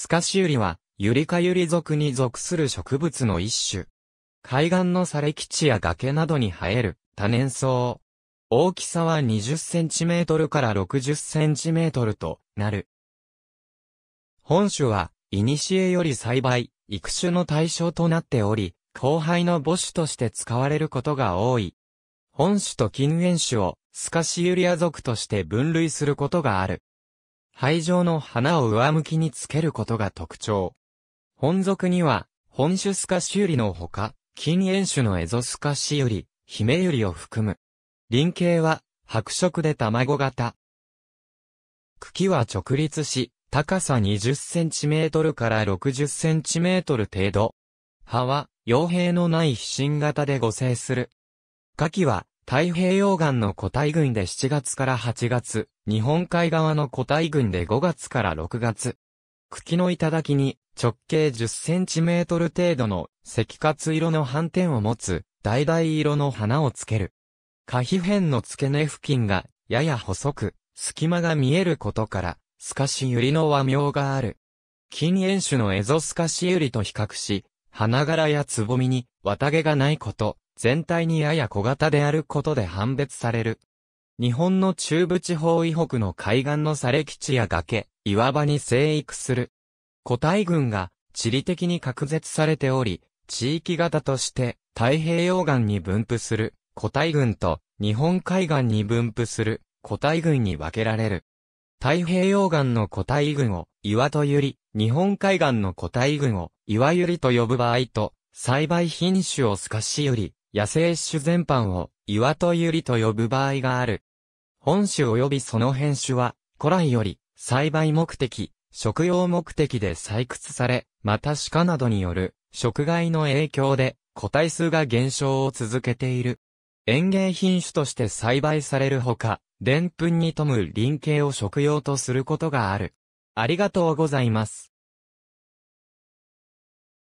スカシユリは、ユリカユリ属に属する植物の一種。海岸の砂礫地や崖などに生える多年草。大きさは20センチメートルから60センチメートルとなる。本種は、イニシエより栽培、育種の対象となっており、後輩の母種として使われることが多い。本種と近縁種を、スカシユリア属として分類することがある。灰状の花を上向きにつけることが特徴。本属には、本種スカシウリのほか、近縁種のエゾスカシウリ、ヒメユリを含む。輪形は、白色で卵型。茎は直立し、高さ2 0トルから6 0トル程度。葉は、傭兵のない飛信型で護生する。花季は、太平洋岸の個体群で7月から8月、日本海側の個体群で5月から6月。茎の頂に直径10センチメートル程度の赤活色の斑点を持つ橙色の花をつける。可皮変の付け根付近がやや細く、隙間が見えることから、スカシユリの和名がある。近縁種のエゾスカシユリと比較し、花柄やつぼみに綿毛がないこと、全体にやや小型であることで判別される。日本の中部地方以北の海岸の砂礫地や崖、岩場に生育する。個体群が地理的に隔絶されており、地域型として太平洋岸に分布する個体群と日本海岸に分布する個体群に分けられる。太平洋岸の個体群を岩とゆり、日本海岸の個体群を岩ゆりと呼ぶ場合と、栽培品種を透かしゆり、野生種全般を岩とゆりと呼ぶ場合がある。本種及びその編種は、古来より、栽培目的、食用目的で採掘され、また鹿などによる、食害の影響で、個体数が減少を続けている。園芸品種として栽培されるほか、澱粉に富む林形を食用とすることがある。ありがとうございます。